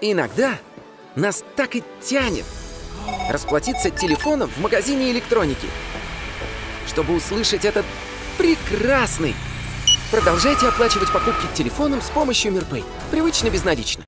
Иногда нас так и тянет расплатиться телефоном в магазине электроники. Чтобы услышать этот прекрасный... Продолжайте оплачивать покупки телефоном с помощью Мирпэй. Привычно безналично.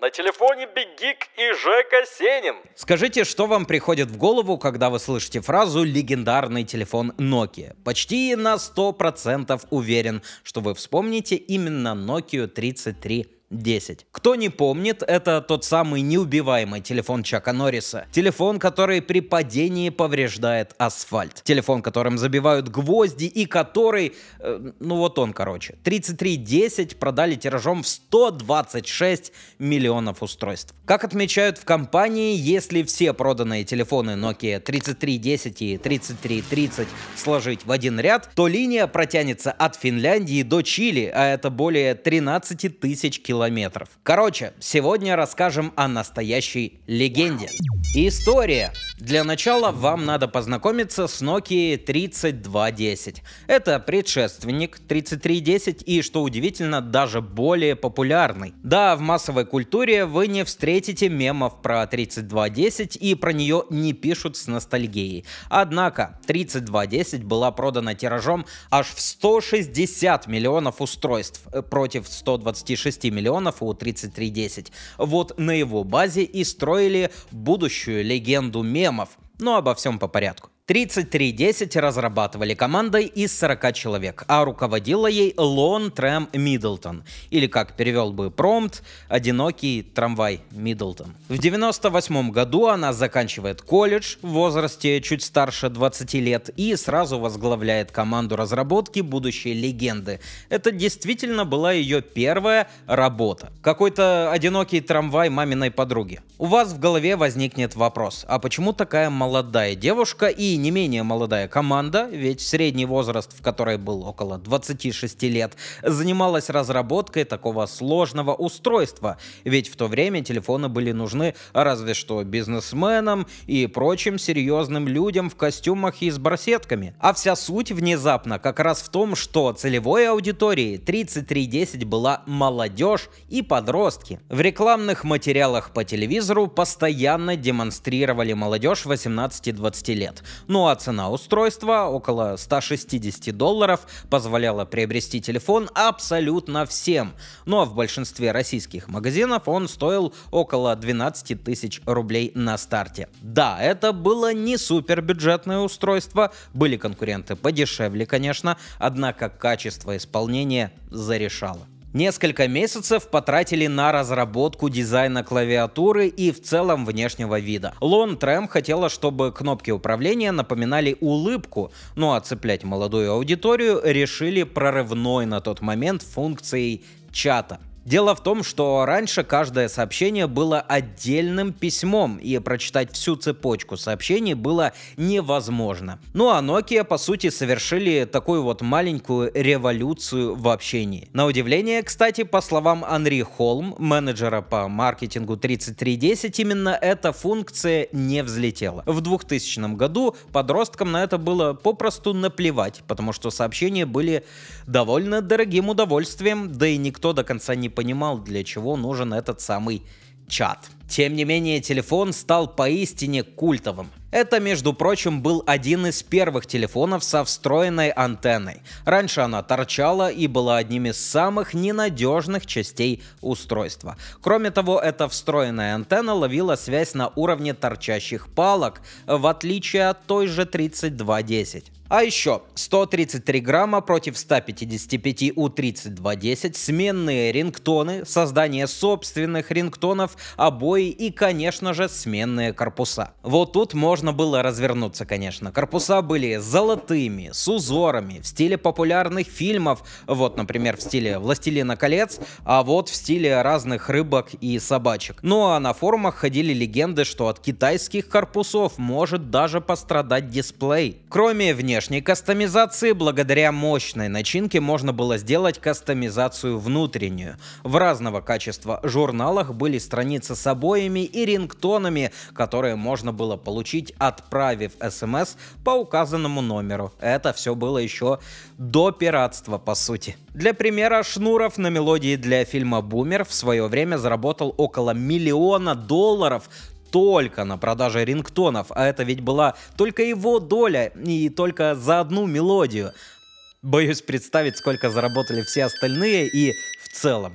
На телефоне бегик и Жека Сенин. Скажите, что вам приходит в голову, когда вы слышите фразу «легендарный телефон Nokia»? Почти на 100% уверен, что вы вспомните именно Nokia 33 10. Кто не помнит, это тот самый неубиваемый телефон Чака Норриса. Телефон, который при падении повреждает асфальт. Телефон, которым забивают гвозди и который... Э, ну вот он, короче. 3310 продали тиражом в 126 миллионов устройств. Как отмечают в компании, если все проданные телефоны Nokia 3310 и 3330 сложить в один ряд, то линия протянется от Финляндии до Чили, а это более 13 тысяч километров километров. Короче, сегодня расскажем о настоящей легенде. История для начала вам надо познакомиться с Nokia 3210. Это предшественник 3310 и, что удивительно, даже более популярный. Да, в массовой культуре вы не встретите мемов про 3210 и про нее не пишут с ностальгией. Однако 3210 была продана тиражом аж в 160 миллионов устройств э, против 126 миллионов у 3310. Вот на его базе и строили будущую легенду мемов мемов, но обо всем по порядку. 3310 разрабатывали командой из 40 человек, а руководила ей Лон Трэм Миддлтон, или как перевел бы промпт, одинокий трамвай Миддлтон. В 98 году она заканчивает колледж в возрасте чуть старше 20 лет и сразу возглавляет команду разработки будущей легенды. Это действительно была ее первая работа. Какой-то одинокий трамвай маминой подруги. У вас в голове возникнет вопрос, а почему такая молодая девушка и не менее молодая команда, ведь средний возраст, в которой был около 26 лет, занималась разработкой такого сложного устройства, ведь в то время телефоны были нужны разве что бизнесменам и прочим серьезным людям в костюмах и с барсетками. А вся суть внезапно как раз в том, что целевой аудитории 3310 была молодежь и подростки. В рекламных материалах по телевизору постоянно демонстрировали молодежь 18-20 лет. Ну а цена устройства, около 160 долларов, позволяла приобрести телефон абсолютно всем. Ну а в большинстве российских магазинов он стоил около 12 тысяч рублей на старте. Да, это было не супер бюджетное устройство, были конкуренты подешевле, конечно, однако качество исполнения зарешало. Несколько месяцев потратили на разработку дизайна клавиатуры и в целом внешнего вида. Лон Трэм хотела, чтобы кнопки управления напоминали улыбку, ну а цеплять молодую аудиторию решили прорывной на тот момент функцией чата. Дело в том, что раньше каждое сообщение было отдельным письмом, и прочитать всю цепочку сообщений было невозможно. Ну а Nokia, по сути, совершили такую вот маленькую революцию в общении. На удивление, кстати, по словам Анри Холм, менеджера по маркетингу 3310, именно эта функция не взлетела. В 2000 году подросткам на это было попросту наплевать, потому что сообщения были довольно дорогим удовольствием, да и никто до конца не понимал, понимал, для чего нужен этот самый чат. Тем не менее, телефон стал поистине культовым. Это, между прочим, был один из первых телефонов со встроенной антенной. Раньше она торчала и была одним из самых ненадежных частей устройства. Кроме того, эта встроенная антенна ловила связь на уровне торчащих палок, в отличие от той же 3210. А еще 133 грамма против 155 у 3210, сменные рингтоны, создание собственных рингтонов, обои и, конечно же, сменные корпуса. Вот тут можно было развернуться, конечно. Корпуса были золотыми, с узорами, в стиле популярных фильмов, вот, например, в стиле «Властелина колец», а вот в стиле разных рыбок и собачек. Ну а на форумах ходили легенды, что от китайских корпусов может даже пострадать дисплей. Кроме внешних внешней кастомизации благодаря мощной начинке можно было сделать кастомизацию внутреннюю. В разного качества журналах были страницы с обоями и рингтонами, которые можно было получить, отправив смс по указанному номеру. Это все было еще до пиратства, по сути. Для примера, Шнуров на мелодии для фильма «Бумер» в свое время заработал около миллиона долларов только на продаже рингтонов, а это ведь была только его доля и только за одну мелодию. Боюсь представить, сколько заработали все остальные и в целом.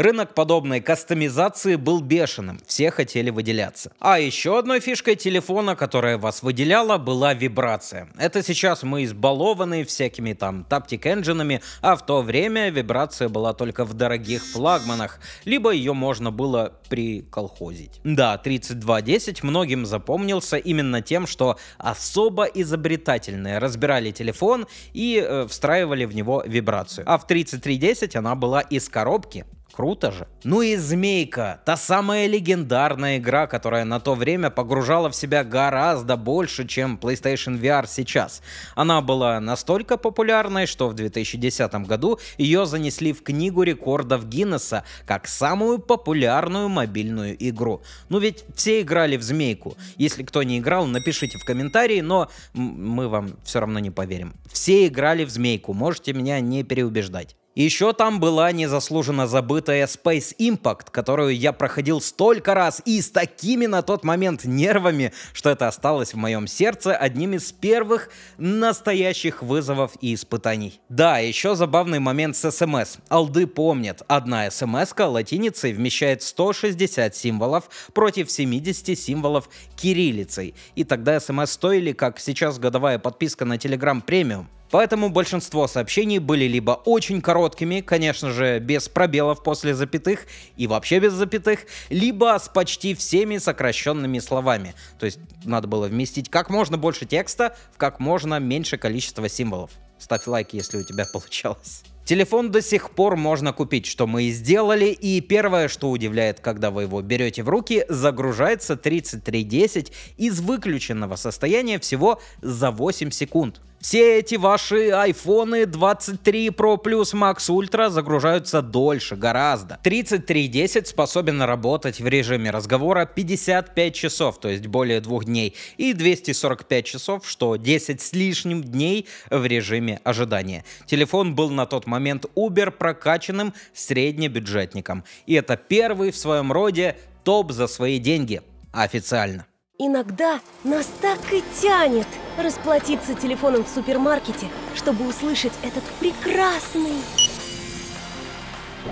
Рынок подобной кастомизации был бешеным, все хотели выделяться. А еще одной фишкой телефона, которая вас выделяла, была вибрация. Это сейчас мы избалованы всякими там таптик-энджинами, а в то время вибрация была только в дорогих флагманах, либо ее можно было приколхозить. Да, 3210 многим запомнился именно тем, что особо изобретательные разбирали телефон и э, встраивали в него вибрацию. А в 3310 она была из коробки, Круто же. Ну и Змейка, та самая легендарная игра, которая на то время погружала в себя гораздо больше, чем PlayStation VR сейчас. Она была настолько популярной, что в 2010 году ее занесли в книгу рекордов Гиннесса как самую популярную мобильную игру. Ну ведь все играли в Змейку. Если кто не играл, напишите в комментарии, но мы вам все равно не поверим. Все играли в Змейку, можете меня не переубеждать. Еще там была незаслуженно забытая Space Impact, которую я проходил столько раз и с такими на тот момент нервами, что это осталось в моем сердце одним из первых настоящих вызовов и испытаний. Да, еще забавный момент с СМС. Алды помнят, одна смс латиницей вмещает 160 символов против 70 символов кириллицей. И тогда смс стоили, как сейчас годовая подписка на Telegram Premium. Поэтому большинство сообщений были либо очень короткими, конечно же, без пробелов после запятых и вообще без запятых, либо с почти всеми сокращенными словами. То есть надо было вместить как можно больше текста в как можно меньше количество символов. Ставь лайк, если у тебя получалось. Телефон до сих пор можно купить, что мы и сделали. И первое, что удивляет, когда вы его берете в руки, загружается 3310 из выключенного состояния всего за 8 секунд. Все эти ваши iPhone 23 Pro Plus Max Ultra загружаются дольше, гораздо. 3310 способен работать в режиме разговора 55 часов, то есть более двух дней, и 245 часов, что 10 с лишним дней в режиме ожидания. Телефон был на тот момент убер прокачанным среднебюджетником. И это первый в своем роде топ за свои деньги официально. Иногда нас так и тянет расплатиться телефоном в супермаркете, чтобы услышать этот прекрасный...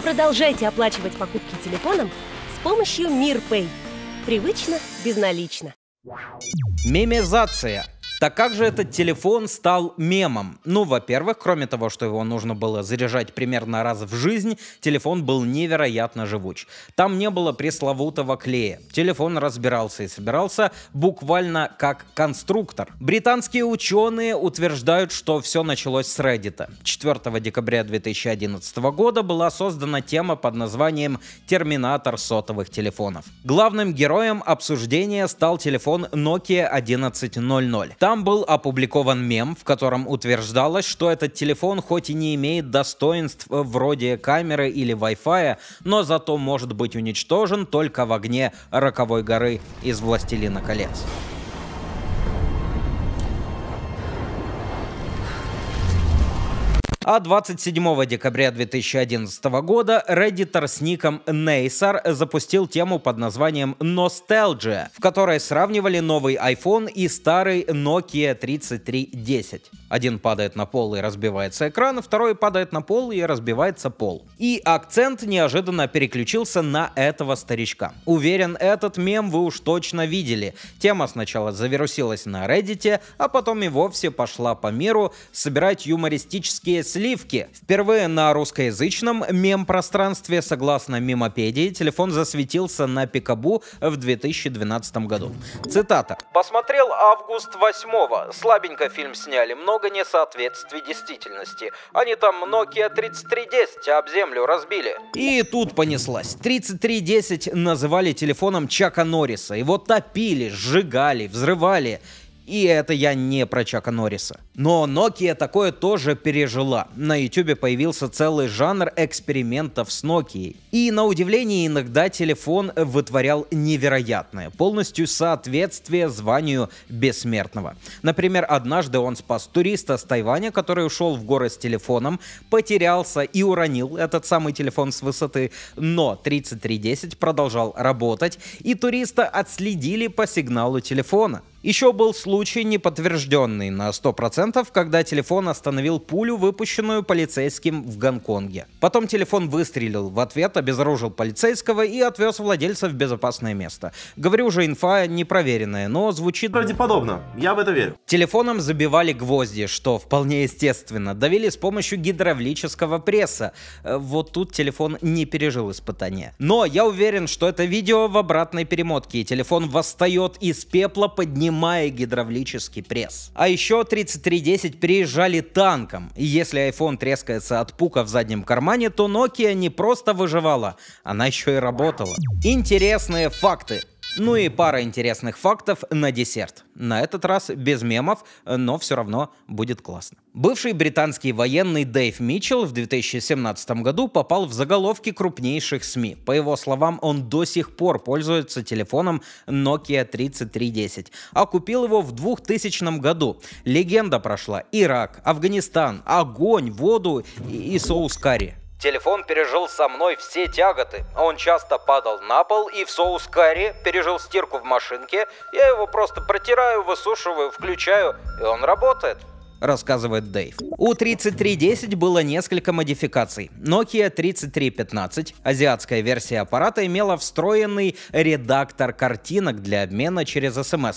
Продолжайте оплачивать покупки телефоном с помощью MirPay. Привычно, безналично. Мемизация – так как же этот телефон стал мемом? Ну, во-первых, кроме того, что его нужно было заряжать примерно раз в жизнь, телефон был невероятно живуч. Там не было пресловутого клея. Телефон разбирался и собирался буквально как конструктор. Британские ученые утверждают, что все началось с Reddit. 4 декабря 2011 года была создана тема под названием «Терминатор сотовых телефонов». Главным героем обсуждения стал телефон Nokia 1100. Там был опубликован мем, в котором утверждалось, что этот телефон хоть и не имеет достоинств э, вроде камеры или Wi-Fi, но зато может быть уничтожен только в огне роковой горы из «Властелина колец». А 27 декабря 2011 года реддитор с ником Naysar запустил тему под названием Nostalgia, в которой сравнивали новый iPhone и старый Nokia 3310. Один падает на пол и разбивается экран, второй падает на пол и разбивается пол. И акцент неожиданно переключился на этого старичка. Уверен, этот мем вы уж точно видели. Тема сначала завирусилась на Reddit, а потом и вовсе пошла по миру собирать юмористические Сливки. Впервые на русскоязычном мем-пространстве, согласно мемопедии, телефон засветился на Пикабу в 2012 году. Цитата. «Посмотрел август 8-го. Слабенько фильм сняли, много несоответствий действительности. Они там Nokia 3310 об землю разбили». И тут понеслась. 3310 называли телефоном Чака Норриса. Его топили, сжигали, взрывали. И это я не про Чака Норриса. Но Nokia такое тоже пережила. На YouTube появился целый жанр экспериментов с Nokia. И на удивление иногда телефон вытворял невероятное, полностью соответствие званию бессмертного. Например, однажды он спас туриста с Тайваня, который ушел в горы с телефоном, потерялся и уронил этот самый телефон с высоты, но 3310 продолжал работать, и туриста отследили по сигналу телефона. Еще был случай, не подтвержденный на 100%, когда телефон остановил пулю, выпущенную полицейским в Гонконге. Потом телефон выстрелил в ответ, обезоружил полицейского и отвез владельца в безопасное место. Говорю уже, инфа непроверенная, но звучит... Правдеподобно, я в это верю. Телефоном забивали гвозди, что вполне естественно. Давили с помощью гидравлического пресса. Э, вот тут телефон не пережил испытания. Но я уверен, что это видео в обратной перемотке. Телефон восстает из пепла, поднимается сжимая гидравлический пресс. А еще 3310 переезжали танком, и если iPhone трескается от пука в заднем кармане, то Nokia не просто выживала, она еще и работала. Интересные факты. Ну и пара интересных фактов на десерт. На этот раз без мемов, но все равно будет классно. Бывший британский военный Дэйв Митчелл в 2017 году попал в заголовки крупнейших СМИ. По его словам, он до сих пор пользуется телефоном Nokia 3310, а купил его в 2000 году. Легенда прошла Ирак, Афганистан, огонь, воду и, и соус карри. Телефон пережил со мной все тяготы. Он часто падал на пол и в соус карри пережил стирку в машинке. Я его просто протираю, высушиваю, включаю, и он работает рассказывает Дэйв. У 3310 было несколько модификаций. Nokia 3315, азиатская версия аппарата, имела встроенный редактор картинок для обмена через SMS, эм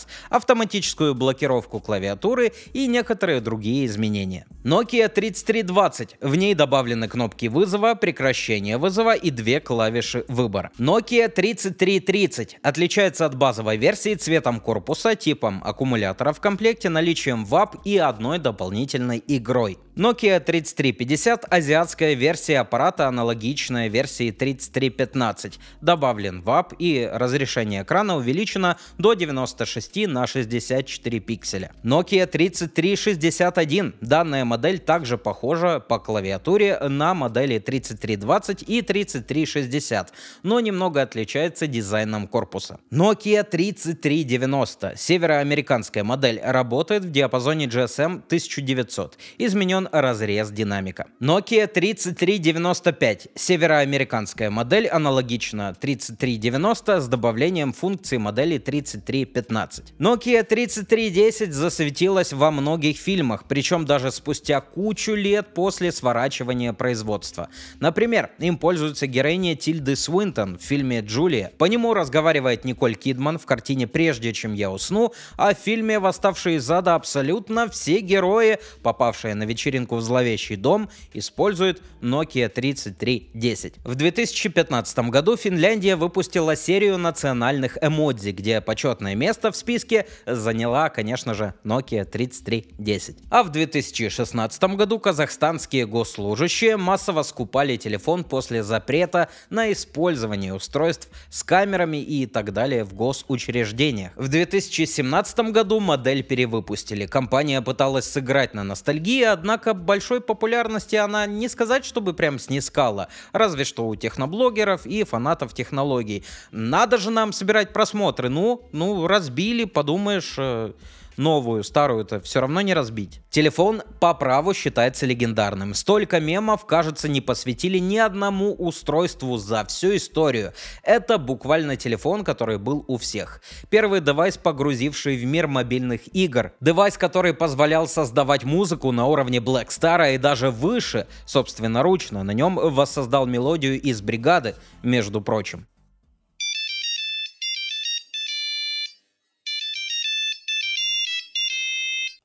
автоматическую блокировку клавиатуры и некоторые другие изменения. Nokia 3320, в ней добавлены кнопки вызова, прекращения вызова и две клавиши выбора. Nokia 3330 отличается от базовой версии цветом корпуса, типом аккумулятора в комплекте, наличием VAP и одной добавленной дополнительной игрой. Nokia 3350 – азиатская версия аппарата, аналогичная версии 3315. Добавлен ВАП и разрешение экрана увеличено до 96 на 64 пикселя. Nokia 3361. Данная модель также похожа по клавиатуре на модели 3320 и 3360, но немного отличается дизайном корпуса. Nokia 3390. Североамериканская модель работает в диапазоне GSM 1000 1900. Изменен разрез динамика. Nokia 3395. Североамериканская модель аналогична 3390 с добавлением функции модели 3315. Nokia 3310 засветилась во многих фильмах, причем даже спустя кучу лет после сворачивания производства. Например, им пользуется героиня Тильды Свинтон в фильме «Джулия». По нему разговаривает Николь Кидман в картине «Прежде чем я усну», а в фильме «Восставшие из ада» абсолютно все герои Герои, попавшие на вечеринку в зловещий дом, используют Nokia 3310. В 2015 году Финляндия выпустила серию национальных эмодзи, где почетное место в списке заняла, конечно же, Nokia 3310. А в 2016 году казахстанские госслужащие массово скупали телефон после запрета на использование устройств с камерами и так далее в госучреждениях. В 2017 году модель перевыпустили. Компания пыталась сыграть сыграть на ностальгии, однако большой популярности она не сказать, чтобы прям снискала, разве что у техноблогеров и фанатов технологий. Надо же нам собирать просмотры, ну, ну разбили, подумаешь, э, новую, старую-то все равно не разбить. Телефон по праву считается легендарным. Столько мемов, кажется, не посвятили ни одному устройству за всю историю. Это буквально телефон, который был у всех. Первый девайс, погрузивший в мир мобильных игр. Девайс, который позволял создавать музыку на уровне Black Star и даже выше, собственноручно. На нем воссоздал мелодию из бригады, между прочим.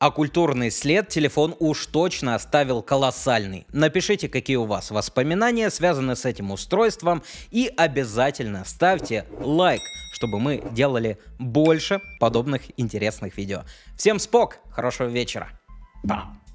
а культурный след телефон уж точно оставил колоссальный. Напишите, какие у вас воспоминания связаны с этим устройством и обязательно ставьте лайк, чтобы мы делали больше подобных интересных видео. Всем спок, хорошего вечера. Пока.